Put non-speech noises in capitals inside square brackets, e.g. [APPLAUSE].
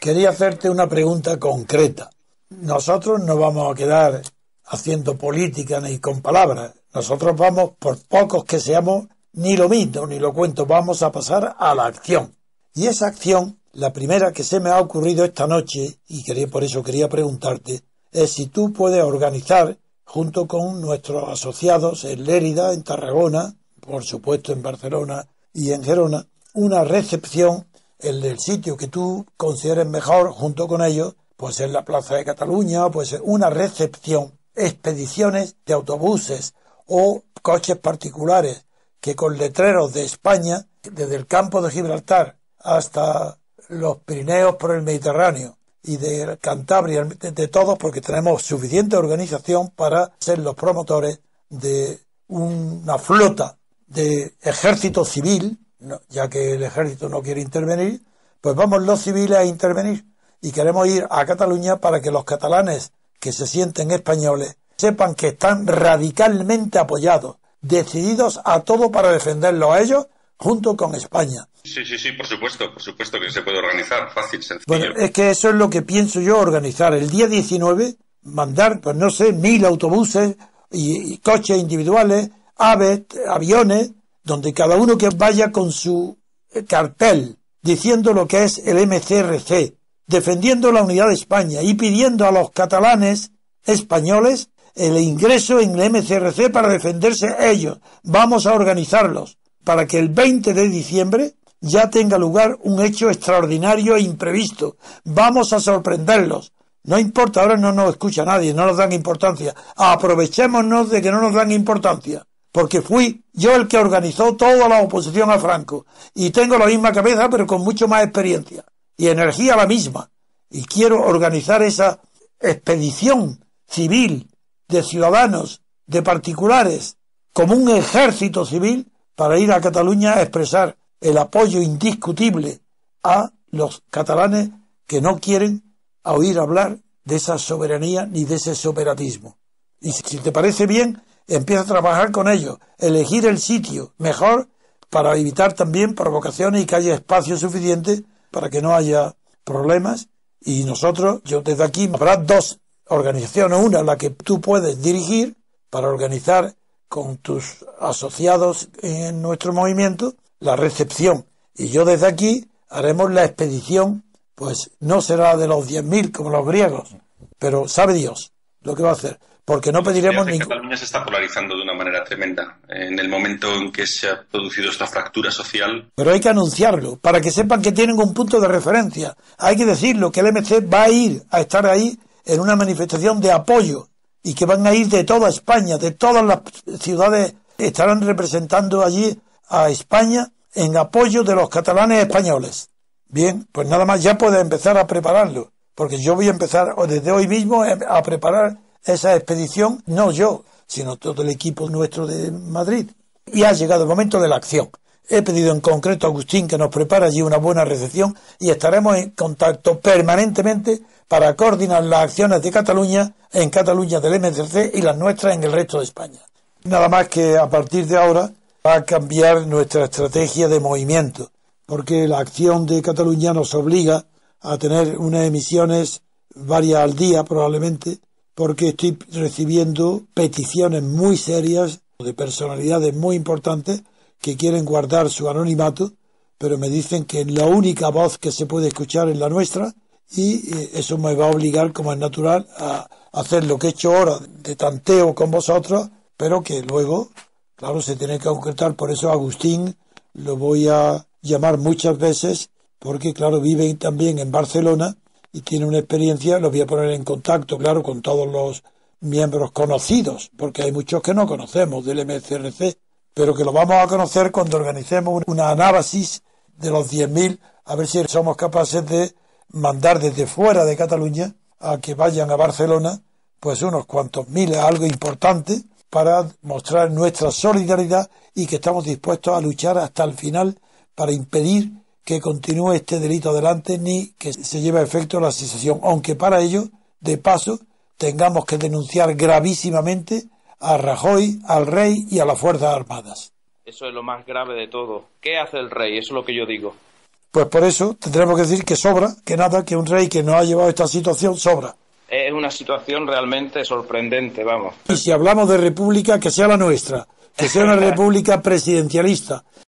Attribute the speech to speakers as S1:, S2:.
S1: Quería hacerte una pregunta concreta. Nosotros no vamos a quedar haciendo política ni con palabras. Nosotros vamos, por pocos que seamos, ni lo mismo ni lo cuento, vamos a pasar a la acción. Y esa acción, la primera que se me ha ocurrido esta noche, y quería, por eso quería preguntarte, es si tú puedes organizar, junto con nuestros asociados en Lérida, en Tarragona, por supuesto en Barcelona y en Gerona, una recepción el del sitio que tú consideres mejor junto con ellos, puede ser la Plaza de Cataluña, puede ser una recepción, expediciones de autobuses o coches particulares que con letreros de España, desde el campo de Gibraltar hasta los Pirineos por el Mediterráneo y de Cantabria, de todos, porque tenemos suficiente organización para ser los promotores de una flota de ejército civil ya que el ejército no quiere intervenir, pues vamos los civiles a intervenir y queremos ir a Cataluña para que los catalanes que se sienten españoles sepan que están radicalmente apoyados, decididos a todo para defenderlo a ellos junto con España. Sí, sí, sí, por supuesto, por supuesto que se puede organizar, fácil, sencillo. Bueno, es que eso es lo que pienso yo organizar. El día 19, mandar, pues no sé, mil autobuses y, y coches individuales, aves, aviones, donde cada uno que vaya con su eh, cartel diciendo lo que es el MCRC, defendiendo la unidad de España y pidiendo a los catalanes españoles el ingreso en el MCRC para defenderse ellos. Vamos a organizarlos para que el 20 de diciembre ya tenga lugar un hecho extraordinario e imprevisto. Vamos a sorprenderlos. No importa, ahora no nos escucha nadie, no nos dan importancia. Aprovechémonos de que no nos dan importancia porque fui yo el que organizó toda la oposición a Franco y tengo la misma cabeza pero con mucho más experiencia y energía la misma y quiero organizar esa expedición civil de ciudadanos, de particulares, como un ejército civil para ir a Cataluña a expresar el apoyo indiscutible a los catalanes que no quieren oír hablar de esa soberanía ni de ese soberanismo. Y si te parece bien, empieza a trabajar con ellos, elegir el sitio mejor para evitar también provocaciones y que haya espacio suficiente para que no haya problemas. Y nosotros, yo desde aquí, habrá dos organizaciones, una la que tú puedes dirigir para organizar con tus asociados en nuestro movimiento la recepción. Y yo desde aquí haremos la expedición, pues no será de los 10.000 como los griegos, pero sabe Dios lo que va a hacer porque no pediremos ningún... Cataluña se está polarizando de una manera tremenda eh, en el momento en que se ha producido esta fractura social. Pero hay que anunciarlo, para que sepan que tienen un punto de referencia. Hay que decirlo, que el MC va a ir a estar ahí en una manifestación de apoyo y que van a ir de toda España, de todas las ciudades, estarán representando allí a España en apoyo de los catalanes españoles. Bien, pues nada más ya puede empezar a prepararlo, porque yo voy a empezar desde hoy mismo a preparar esa expedición, no yo, sino todo el equipo nuestro de Madrid. Y ha llegado el momento de la acción. He pedido en concreto a Agustín que nos prepare allí una buena recepción y estaremos en contacto permanentemente para coordinar las acciones de Cataluña en Cataluña del MCC y las nuestras en el resto de España. Nada más que a partir de ahora va a cambiar nuestra estrategia de movimiento, porque la acción de Cataluña nos obliga a tener unas emisiones varias al día probablemente porque estoy recibiendo peticiones muy serias de personalidades muy importantes que quieren guardar su anonimato, pero me dicen que la única voz que se puede escuchar es la nuestra y eh, eso me va a obligar, como es natural, a hacer lo que he hecho ahora de tanteo con vosotros, pero que luego, claro, se tiene que concretar. Por eso Agustín lo voy a llamar muchas veces, porque claro, vive también en Barcelona y tiene una experiencia, los voy a poner en contacto, claro, con todos los miembros conocidos, porque hay muchos que no conocemos del MCRC, pero que lo vamos a conocer cuando organicemos una análisis de los 10.000, a ver si somos capaces de mandar desde fuera de Cataluña a que vayan a Barcelona, pues unos cuantos miles, algo importante, para mostrar nuestra solidaridad y que estamos dispuestos a luchar hasta el final para impedir que continúe este delito adelante ni que se lleve a efecto la secesión, aunque para ello, de paso, tengamos que denunciar gravísimamente a Rajoy, al rey y a las Fuerzas Armadas. Eso es lo más grave de todo. ¿Qué hace el rey? Eso es lo que yo digo. Pues por eso tendremos que decir que sobra, que nada, que un rey que no ha llevado a esta situación sobra. Es una situación realmente sorprendente, vamos. Y si hablamos de república, que sea la nuestra, que sea una [LAUGHS] república presidencialista.